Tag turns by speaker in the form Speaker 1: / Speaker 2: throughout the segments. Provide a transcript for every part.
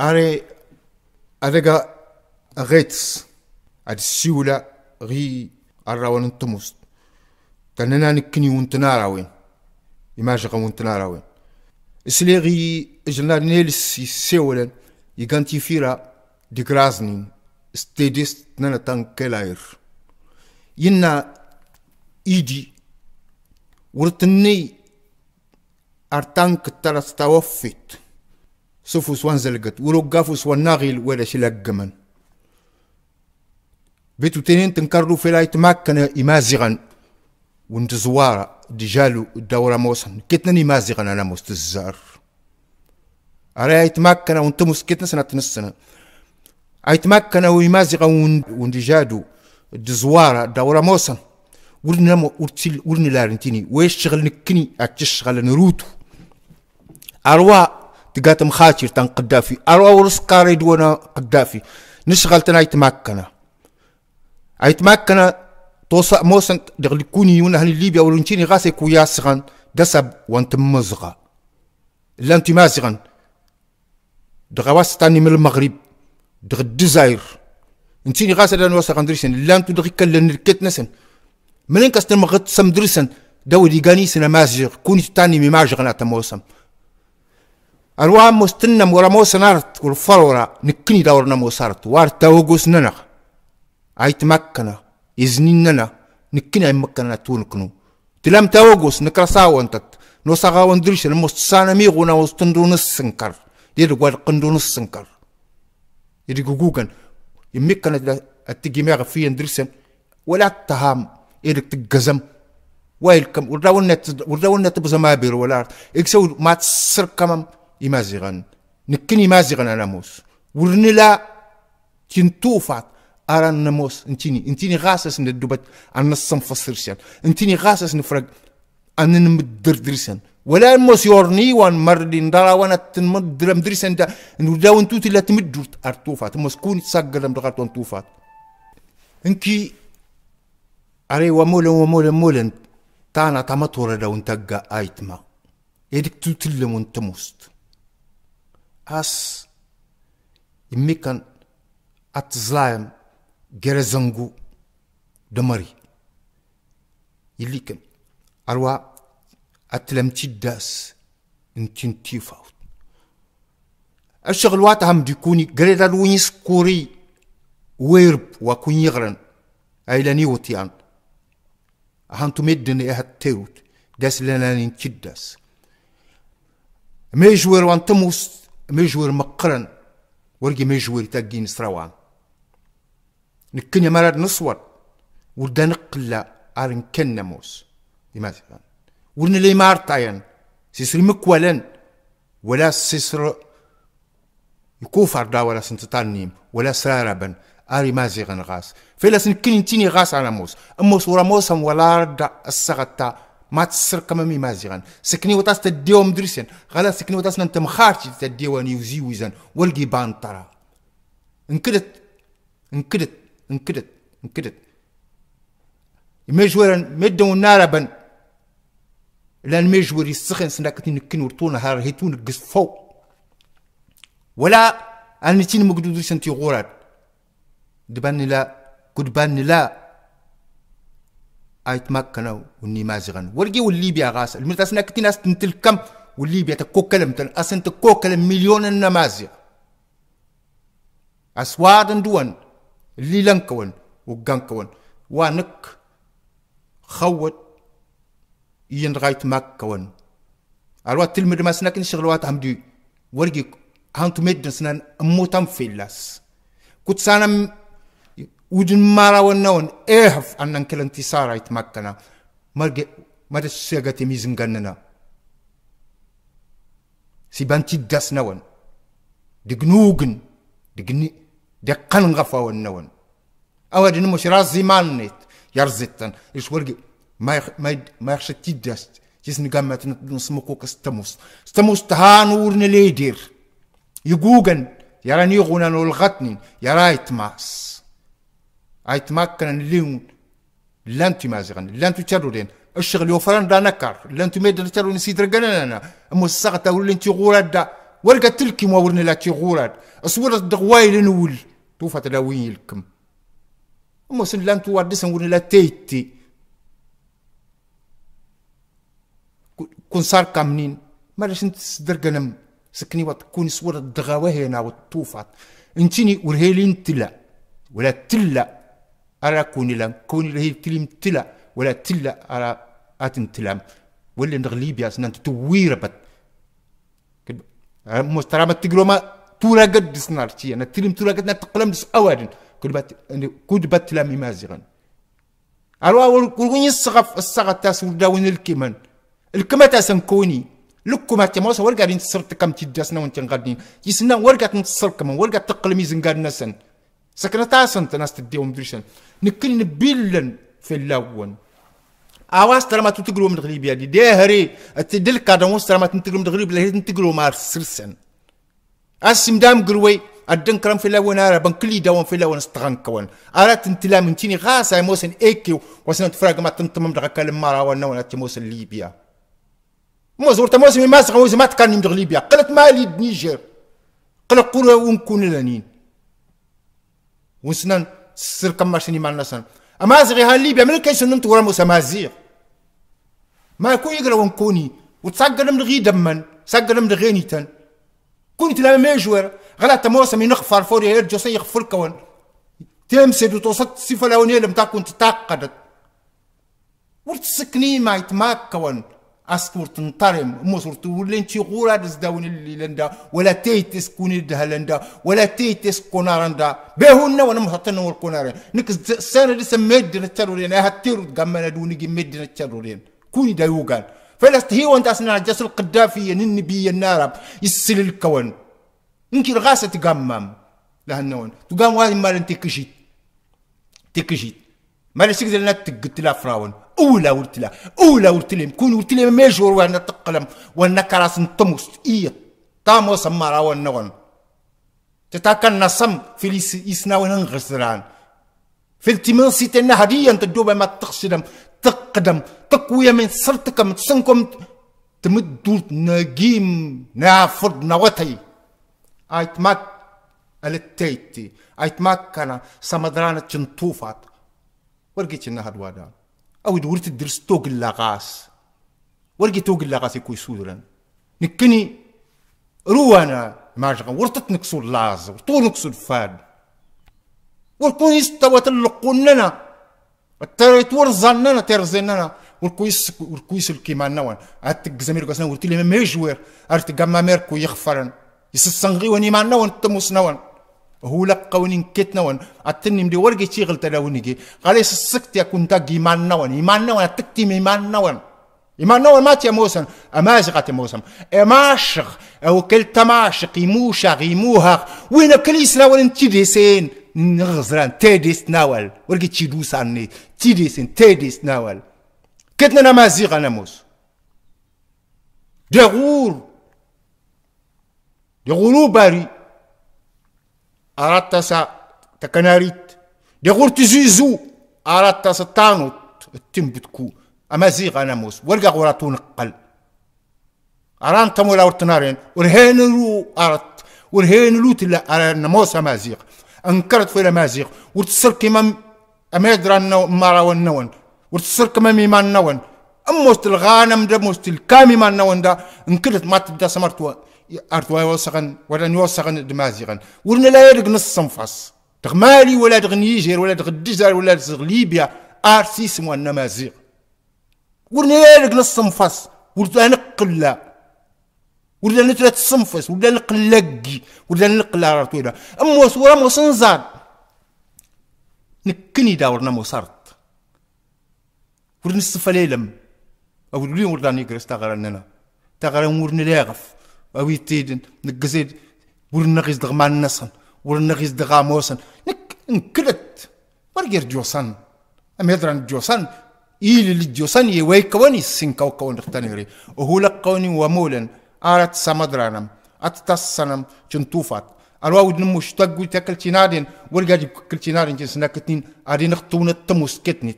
Speaker 1: اري اريغا غيتس اد سيولا غي الراون التموس تننا نكني ونتنا راوين يماجي غا ونتنا راوين اسلي غي جلنا نيلس يسيولا يغانتيفيرا ديغرازنين ستيديس تنانا تنكلاير ينا ايدي ورتني ارتانك ترستوفيت سفوس وانزلقت زلقت ورقافوس والناغل ولا شلقمن بيتو تنين تنكرلو في لايت ماكنا إمازغن وانت زوارة دجالو الدورة موصن كتنا إمازغن أنا مستزار أيت ماكنا وانت مسكتنا سنة نسنة أيت ماكن وإمازغن وندجادو الدزوارة الدورة موصن ورنا ورتيل ورنا لارنتيني ويش شغل نكني شغل نروتو أروا تقاتم خاتر تان قدافي ورس قاري دونا قدافي نشغل تنا يتمكنا يتمكنا توسا موسن دغل كوني يونا هني ليبيا ولنشيني غاسي كوياسغن دسب وانت مزغا لانتي مازغن تاني من المغرب دغ الدزاير نتيني غاسي لان واسغن درسن لانتو دغي لنركت نسن منين كاستن مغت سمدرسن درسن داودي غاني سنا مازجر كوني تاني مماجغن اتموسم أنواع مستنم ورا مو سنارت والفرورة نكني دورنا مو سارت وارتا وقوس ننا عيت مكنا إذنين ننا نكني مكنا تونكنو تلام تاوغوس نكرسا وانتت نوساغا وندريش المستسانا ميغونا وستندون السنكر دير قوال قندون السنكر يدي قوقوغن يمكنا التجي ميغا في اندريسن ولا التهام إيرك تقزم ويلكم وراونا وراونا تبزما بير ولا إكسو ما تسر كمام imazigan nikin imazigan موس wurnila tintufat aran namos intini انتيني gasas ne dubat anasam fasirsan intini gasas ne frag anan mdirdirsan ولا موس يورني وان مردي ندرا وانا تنمدر مدرسن درسن دا نداون توتي لا تمدو ارتوفات موس كون تسقلم دغات وانتوفات انكي اري ومولن ومولن مولن تانا تمطور لو انتقا ايتما يدك تتلم وانت موست as mikan at zlaem gerezangu damari ilikan arwa اتلم تشداس انتين تيفاوت الشغل وات هم ديكوني غريدا لونيس كوري ويرب وكون يغرن ايلاني وتيان هانتو مدن اهت تيروت داس لنا نتشداس ميجوير وانتموس مجور مقرن ورقي مجور تاقين سروان نكني مراد نصور ودا نقلا ارن كن ناموس ورن لي مارتاين سيسري مكوالن ولا سيسر يكوفر دا ولا سنتطنيم ولا سرابا اري مازي غنغاس فلا سنكني تيني غاس على موس اموس ورا ولا رد السغتا ما تسرق مامي مازيغان سكني وطاس تديو مدرسين غلا سكني وطاس انت مخارتي تديو تديوان يوزي ويزان والقي بان طرا انكدت انكدت انكدت انكدت مجورا مدو ناربا لان مجور يسخن سناكتي نكن ورطونا هار هيتون قصفو ولا انتين مقدودو سنتي غورات دبان لا قد لا ايت مكنا وني مازغن ورجي والليبيا غاس المتاسنا كتيناس تنتلكم والليبيا تكو كلم تن اسن تكو مليون النمازي اسواد دوان اللي لنكون وغانكون وانك خوت ين رايت مكون الوقت تلمد ما سنك نشغل وات عمدي ورجي هانت مدن موتام فيلاس كنت سانا ውድማራወናውን ኤህፍ አናንክለንቲ ሳራይት ማከና መርጌ መደሰገት የሚዝንገንና ሲበንቲ ደስነወን ድግኑግን ድግኒ ደካን ንገፋወናውን አወድን ሞሽ ራዚ ማንኔት ያርዝተን እሽ ወርጌ ማይክሽቲ ደስ ይስንጋመትን ስሙኮክ ስተሙስ ስተሙስ ተሃኑርን ሌዲር ይጉገን يراني غنان الغتن يرايت ماس ايتمكن ليون لانتي مازغن لانتو تشرورين الشغل يوفران لا نكر لانتو ميدن تشرورين سيدر قلنا اما الساقطة ولنتي غوراد دا ورقة تلكي مورن لاتي غوراد اصورة دغواي لنول لا تلاوين لكم اما سن لانتو واردسن ورن لا تيتي كون صار كامنين ما ليش انت سدرقنم سكني وتكون صورة هنا وتوفات انتيني ورهيلين تلا ولا تلا أرى كونيلان كوني هي تليم تلا ولا تلا أرى أتن تلام ولا نغلي بياس نانت توير بات مسترا ما تقلو ما تورا قد دسنار تي أنا تليم تورا قد نتقلم دس أوادن كود بات كود بات تلام يمازغن أروا ورقوني السغف السغة تاس وداون الكمان الكما تاسن كوني لكما هاتي ورقا رين تصرت كم تدسنا وانتين غادين يسنا ورقا تنتصر كمان ورقا تقلمي زنقار نسن سكنتاسنت ناس تديهم درشن نكن بيلن في اللون اواس ترى ما تنتقلوا من غليبيا دي هري اتدل كادن وس ترى ما تنتقلوا من غليبيا هي تنتقلوا مار سرسن اسم دام قروي ادن كرم في اللون ارا بنكلي داون في اللون استغن كون ارا تنتلا من تيني غاسا موسن ايكيو وسن تفرق ما تنتمم دغ كلم مارا ونا ولا تموسن ليبيا موزور تموسن ماسك سغوز ما تكان من غليبيا قلت مالي نيجر قلت قولوا ونكون لانين وسنن سر كم ماشيني مال نسان أما زغي هاللي بيعمل كيس نم تورا موسى ما زير ما يكون يقرا ونكوني دم من سجل من لغيني تن كنت لا ميجور غلط موسى من يخفر فوري هير سي يخفر كون تمسد وتوسط صفة لونية لم تكن تتعقدت ورتسكني ما يتماك كون اسكور تنطرم مصر تقول انت غورا دزداون اللي لندا ولا تيت اسكون لندا ولا تيت تسكون رندا بهن وانا مهتن والكونار نك سنه سميد نتشرورين نترولين هتيرو تجمنا دوني مد نترولين كوني دايوغان فلست هي وانت اسنا جس القدافي النبي النارب يسل الكون انك الغاسه تقمم لهنون تقام وادي مال انت كشيت تكشيت ما سيكزل دلنا تقتلا فراون اولى قلت لها اولى قلت لهم كون قلت لهم ميجور وانا تقلم وانا كراس نطموس اي طامو سمارا وانا وانا تتاكن نصم في الاسنا وانا نغسران في التمن سيت سيتنا هديا تدوب ما تقصدم تقدم تقوية من صرتك سرتكم تسنكم تمدو نجيم نافرد نوتي ايتمات التيتي ايت ايتمات كان سمدران تنطوفات ورقيت النهار وادان او دورت الدرس توق اللاغاس ورقي توق اللاغاس يكون سودران نكني روانا ماجغا ورطت نكسو اللاز وطول نكسو الفاد وركون يستوت اللقوننا التريت ورزننا ترزننا وركويس وركويس الكيما نوان عتك زمير قاسنا ورتي لي ميجوير عرفت قام ميركو يخفرن يسسنغي وني ما نوان تموس نوان هو لك قوانين كتنا وان أتني مدي ورقي شغل تلاونيجي قال إيش السكت يكون تاج إيمان نوان إيمان نوان تكتم إيمان نوان إيمان نوان ما تي موسم أماش غات موسم أماشغ أو كل تماشق يموشغ يموهغ وين كل إسلاول انتدسين نغزران تيدس ناول ورقي تشيدوس عني تيدسين تيدس ناول كتنا نمازيغ ناموس دغور دغورو باري أردت سا تكناريت دي غورت زيزو أردت التم بتكو أما زيغ أنا موس ورقا غوراتو نقل أران تمو لا ورتنارين ورهينلو أردت لو تلا أران موس أما زيغ أنكرت فيلا ما زيغ ورتسر كما أما يدران نو مارا ونوان ورتسر كما ميمان نوان أموست الغانم دا موست الكامي مان نون دا انكرت ما تبدا سمرتوا أرض ويوسغن ولا نوسغن دمازيغن ورنا لا يرق نص صنفاس تغمالي ولا تغنيجر ولا تغ ولا تغ ليبيا أرسيس وانا مازيغ ورنا لا يرق نص صنفص ورنا نقلا ولا نترى تصنفص ولا نقلقي ولا نقلا رتويلا أما ولا مصنزاد نكني داورنا مصارت ورنا الصفة ليلم أو اليوم ورداني كريس تغرننا تغرن ورنا لاغف أويتيدن نقزيد ورنغيز دغمان نصن ورنغيز دغاموسن نك انكلت ورقير جوسان أم هدران جوسان إيل اللي جوسان يوي كواني السين كو كون اختنغري وهو لقوني ومولن آرات سامدرانم أتتسنم جنتوفات الواود ودن مشتاق ويتاكل تنادين ورقاجي كل تنادين جنسنا كتنين آدين اختون التموس كتنين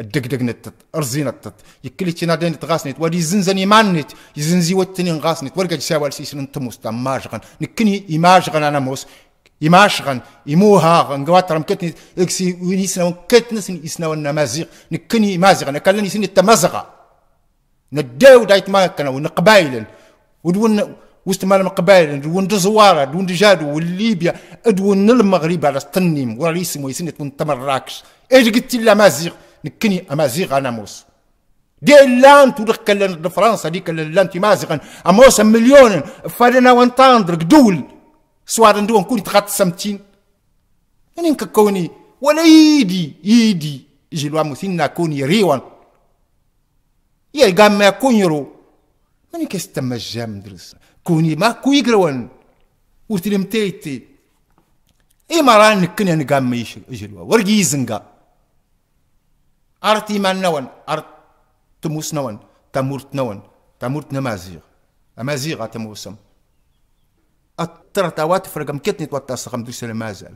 Speaker 1: الدق دق نتت ارزين نتت يكلي تينا دين تغاسنت ودي زنزني مانت يزنزي وتني غاسنت ورقة سوال سيسن انت مستا ماجغن نكني يماجغن انا موس يماشغن يموها نقواترم كتني اكسي وينيسنا كتنسن يسنا والنمازيغ نكني مازغن كلن يسن التمزغة نداو دايت ما ماكنا ونقبايلن ودون وست مال مقبايل ودون زوارة دون جادو والليبيا ادون المغرب على سطنيم وريسم ويسنت من تمراكش ايش قلت لا مازيغ نكني امازيغ انا موس دي لان تو لنا فرنسا ديك لان تمازغا اموس مليون فادنا وانتاندر دول سوار ندوهم كون خط سمتين يعني كوني ولا يدي يدي جلوا مثلنا كوني ريوان يا كوني رو ماني يعني كستما الجام درس كوني ما كويقرون وتلمتيتي اي مران كنا نقام يشل ورقي زنقا ارتي نون ارت تموس artimalnawan art tumusnawan tamurtnawan tamurt namazir تموسم atamusam الترتاوات فرقم كتني توات توتا سخم درسنا مازال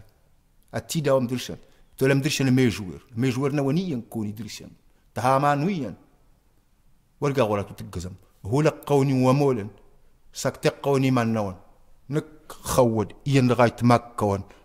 Speaker 1: التيدا وم درسن تولم درسن ميجور ميجور نوانيا كوني درسن تهامانويا ورقا غولا تتقزم هو لقوني ومولن قوني من نون نك خود ين غايت مكون